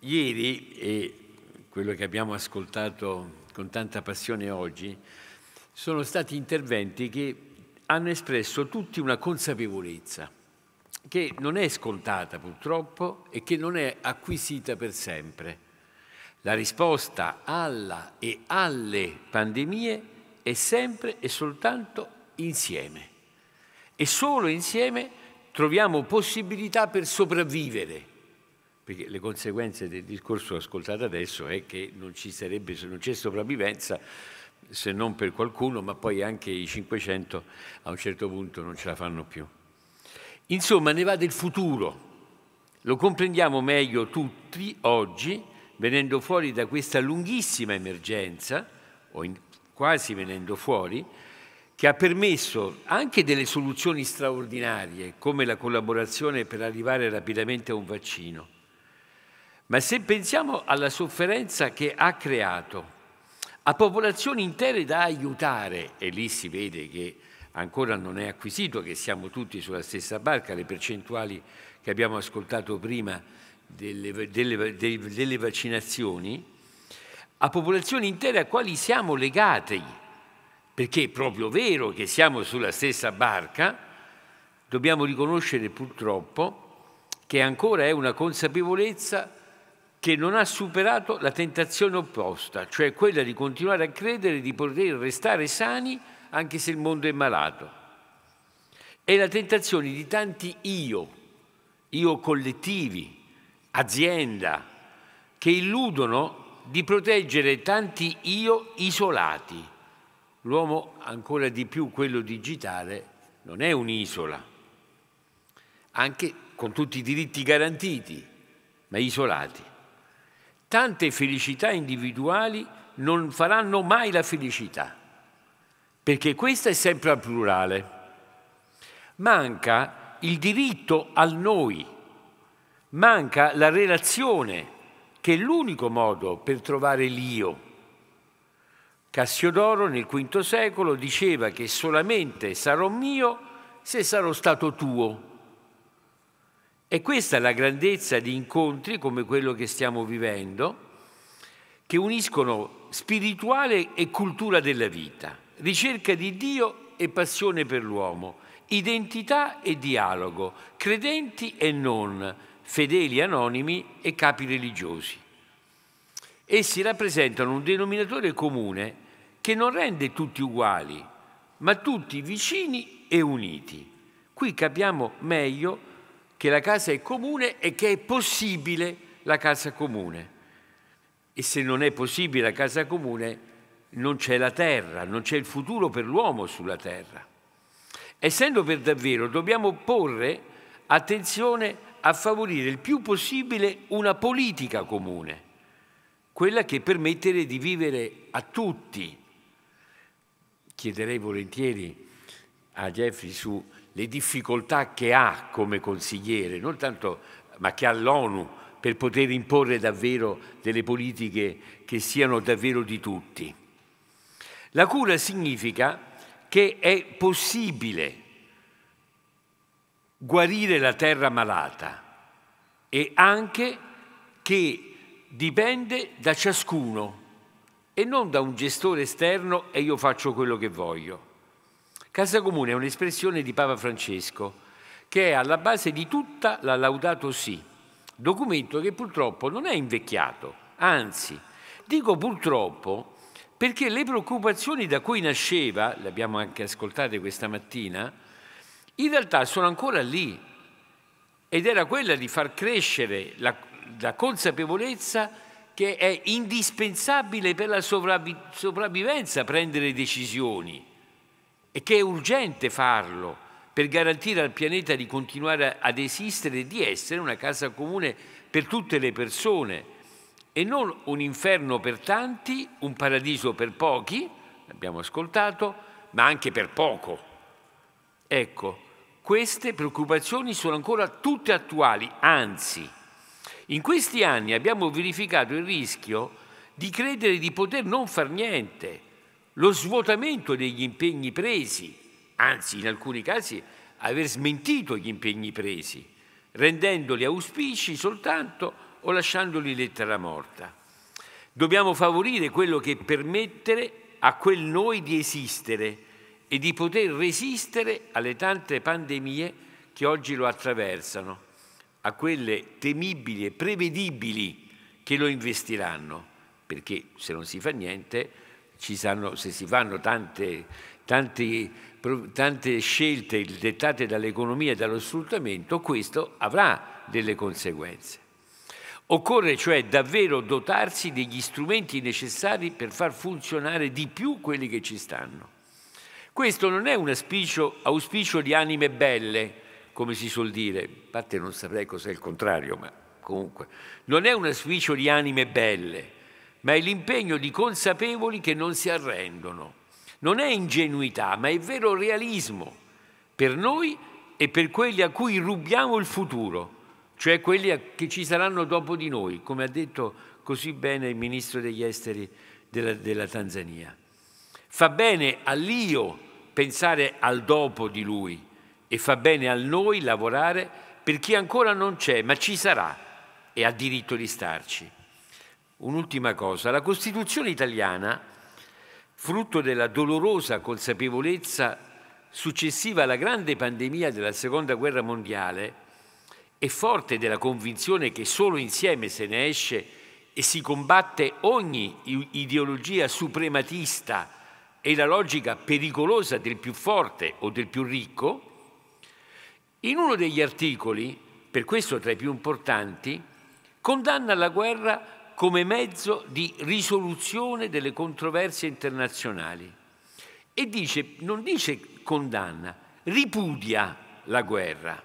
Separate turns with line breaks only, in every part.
Ieri, e quello che abbiamo ascoltato con tanta passione oggi, sono stati interventi che hanno espresso tutti una consapevolezza che non è scontata purtroppo e che non è acquisita per sempre. La risposta alla e alle pandemie è sempre e soltanto insieme. E solo insieme troviamo possibilità per sopravvivere perché le conseguenze del discorso ascoltato adesso è che non ci sarebbe, se non c'è sopravvivenza, se non per qualcuno, ma poi anche i 500 a un certo punto non ce la fanno più. Insomma, ne va del futuro. Lo comprendiamo meglio tutti oggi, venendo fuori da questa lunghissima emergenza, o in, quasi venendo fuori, che ha permesso anche delle soluzioni straordinarie, come la collaborazione per arrivare rapidamente a un vaccino ma se pensiamo alla sofferenza che ha creato, a popolazioni intere da aiutare, e lì si vede che ancora non è acquisito, che siamo tutti sulla stessa barca, le percentuali che abbiamo ascoltato prima delle, delle, delle vaccinazioni, a popolazioni intere a quali siamo legati, perché è proprio vero che siamo sulla stessa barca, dobbiamo riconoscere purtroppo che ancora è una consapevolezza che non ha superato la tentazione opposta, cioè quella di continuare a credere di poter restare sani anche se il mondo è malato. È la tentazione di tanti io, io collettivi, azienda, che illudono di proteggere tanti io isolati. L'uomo, ancora di più quello digitale, non è un'isola, anche con tutti i diritti garantiti, ma isolati. Tante felicità individuali non faranno mai la felicità, perché questa è sempre al plurale. Manca il diritto al noi, manca la relazione, che è l'unico modo per trovare l'io. Cassiodoro nel V secolo diceva che solamente sarò mio se sarò stato tuo e questa è la grandezza di incontri come quello che stiamo vivendo, che uniscono spirituale e cultura della vita, ricerca di Dio e passione per l'uomo, identità e dialogo, credenti e non, fedeli anonimi e capi religiosi. Essi rappresentano un denominatore comune che non rende tutti uguali, ma tutti vicini e uniti. Qui capiamo meglio che la casa è comune e che è possibile la casa comune. E se non è possibile la casa comune, non c'è la terra, non c'è il futuro per l'uomo sulla terra. Essendo per davvero, dobbiamo porre attenzione a favorire il più possibile una politica comune, quella che permettere di vivere a tutti. Chiederei volentieri a Jeffrey su le difficoltà che ha come consigliere, non tanto, ma che ha l'ONU per poter imporre davvero delle politiche che siano davvero di tutti. La cura significa che è possibile guarire la terra malata e anche che dipende da ciascuno e non da un gestore esterno e io faccio quello che voglio. Casa comune è un'espressione di Papa Francesco che è alla base di tutta la Laudato Si, documento che purtroppo non è invecchiato, anzi, dico purtroppo perché le preoccupazioni da cui nasceva, le abbiamo anche ascoltate questa mattina, in realtà sono ancora lì ed era quella di far crescere la, la consapevolezza che è indispensabile per la sopravvi- sopravvivenza prendere decisioni e che è urgente farlo per garantire al pianeta di continuare ad esistere e di essere una casa comune per tutte le persone e non un inferno per tanti, un paradiso per pochi, abbiamo ascoltato, ma anche per poco. Ecco, queste preoccupazioni sono ancora tutte attuali, anzi, in questi anni abbiamo verificato il rischio di credere di poter non far niente lo svuotamento degli impegni presi, anzi in alcuni casi aver smentito gli impegni presi, rendendoli auspici soltanto o lasciandoli lettera morta. Dobbiamo favorire quello che permettere a quel noi di esistere e di poter resistere alle tante pandemie che oggi lo attraversano, a quelle temibili e prevedibili che lo investiranno, perché se non si fa niente Sanno, se si fanno tante, tante, tante scelte dettate dall'economia e dallo sfruttamento, questo avrà delle conseguenze. Occorre cioè davvero dotarsi degli strumenti necessari per far funzionare di più quelli che ci stanno. Questo non è un auspicio, auspicio di anime belle, come si suol dire, a parte non saprei cos'è il contrario, ma comunque, non è un auspicio di anime belle, ma è l'impegno di consapevoli che non si arrendono. Non è ingenuità, ma è vero realismo per noi e per quelli a cui rubiamo il futuro, cioè quelli che ci saranno dopo di noi, come ha detto così bene il ministro degli esteri della, della Tanzania. Fa bene all'io pensare al dopo di lui e fa bene a noi lavorare per chi ancora non c'è, ma ci sarà e ha diritto di starci. Un'ultima cosa, la Costituzione italiana, frutto della dolorosa consapevolezza successiva alla grande pandemia della Seconda Guerra Mondiale e forte della convinzione che solo insieme se ne esce e si combatte ogni ideologia suprematista e la logica pericolosa del più forte o del più ricco, in uno degli articoli, per questo tra i più importanti, condanna la guerra come mezzo di risoluzione delle controversie internazionali e dice, non dice condanna, ripudia la guerra.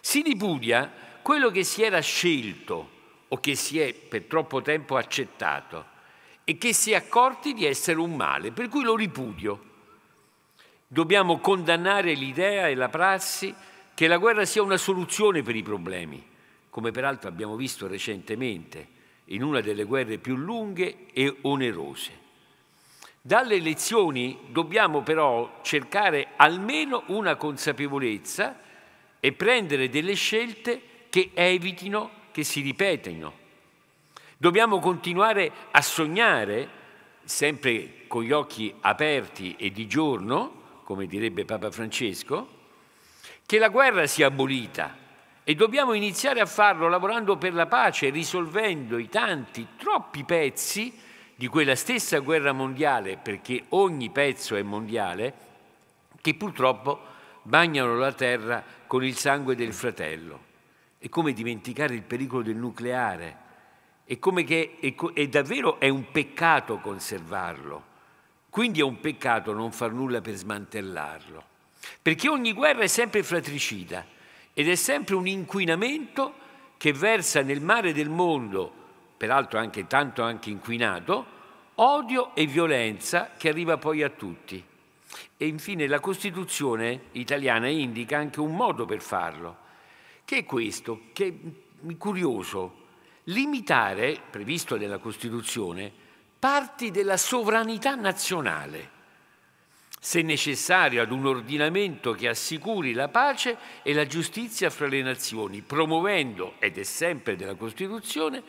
Si ripudia quello che si era scelto o che si è per troppo tempo accettato e che si è accorti di essere un male, per cui lo ripudio. Dobbiamo condannare l'idea e la prassi che la guerra sia una soluzione per i problemi, come peraltro abbiamo visto recentemente in una delle guerre più lunghe e onerose. Dalle lezioni dobbiamo però cercare almeno una consapevolezza e prendere delle scelte che evitino che si ripetano. Dobbiamo continuare a sognare, sempre con gli occhi aperti e di giorno, come direbbe Papa Francesco, che la guerra sia abolita, e dobbiamo iniziare a farlo lavorando per la pace, risolvendo i tanti, troppi pezzi di quella stessa guerra mondiale, perché ogni pezzo è mondiale, che purtroppo bagnano la terra con il sangue del fratello. È come dimenticare il pericolo del nucleare, è, che, è, è davvero è un peccato conservarlo, quindi è un peccato non far nulla per smantellarlo, perché ogni guerra è sempre fratricida ed è sempre un inquinamento che versa nel mare del mondo, peraltro anche tanto anche inquinato, odio e violenza che arriva poi a tutti. E infine la Costituzione italiana indica anche un modo per farlo, che è questo, che è curioso, limitare, previsto nella Costituzione, parti della sovranità nazionale se necessario, ad un ordinamento che assicuri la pace e la giustizia fra le nazioni, promuovendo, ed è sempre della Costituzione,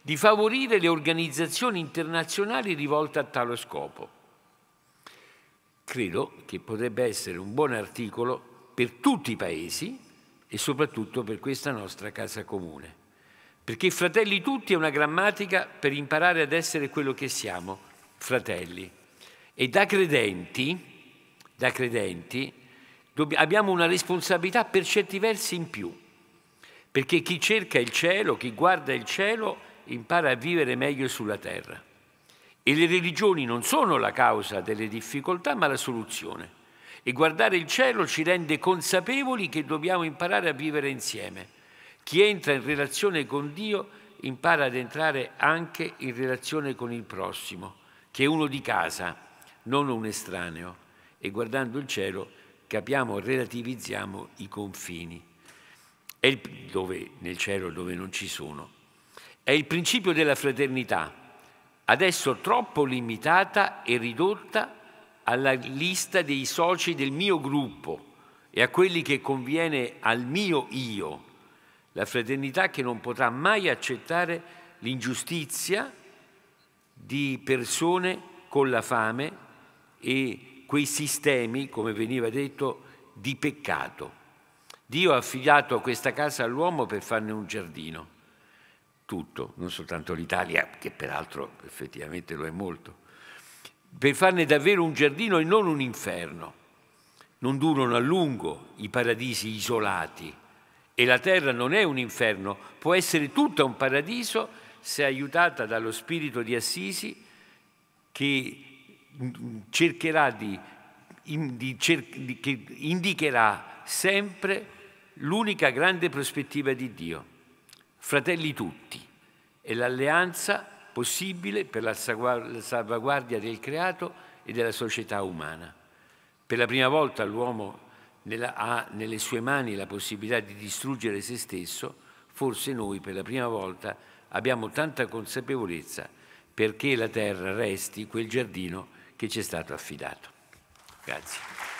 di favorire le organizzazioni internazionali rivolte a tale scopo. Credo che potrebbe essere un buon articolo per tutti i paesi e soprattutto per questa nostra casa comune. Perché fratelli tutti è una grammatica per imparare ad essere quello che siamo, fratelli. E da credenti, da credenti, abbiamo una responsabilità per certi versi in più, perché chi cerca il cielo, chi guarda il cielo, impara a vivere meglio sulla terra. E le religioni non sono la causa delle difficoltà, ma la soluzione. E guardare il cielo ci rende consapevoli che dobbiamo imparare a vivere insieme. Chi entra in relazione con Dio impara ad entrare anche in relazione con il prossimo, che è uno di casa, non un estraneo e guardando il cielo capiamo, relativizziamo i confini, È il, dove, nel cielo dove non ci sono. È il principio della fraternità, adesso troppo limitata e ridotta alla lista dei soci del mio gruppo e a quelli che conviene al mio io, la fraternità che non potrà mai accettare l'ingiustizia di persone con la fame e quei sistemi, come veniva detto, di peccato. Dio ha affidato questa casa all'uomo per farne un giardino, tutto, non soltanto l'Italia, che peraltro effettivamente lo è molto, per farne davvero un giardino e non un inferno. Non durano a lungo i paradisi isolati e la terra non è un inferno, può essere tutta un paradiso se aiutata dallo spirito di Assisi che cercherà di, di, cer- di che indicherà sempre l'unica grande prospettiva di Dio, fratelli tutti, e l'alleanza possibile per la salvaguardia del creato e della società umana. Per la prima volta l'uomo ha nelle sue mani la possibilità di distruggere se stesso, forse noi per la prima volta abbiamo tanta consapevolezza perché la terra resti quel giardino che ci è stato affidato. Grazie.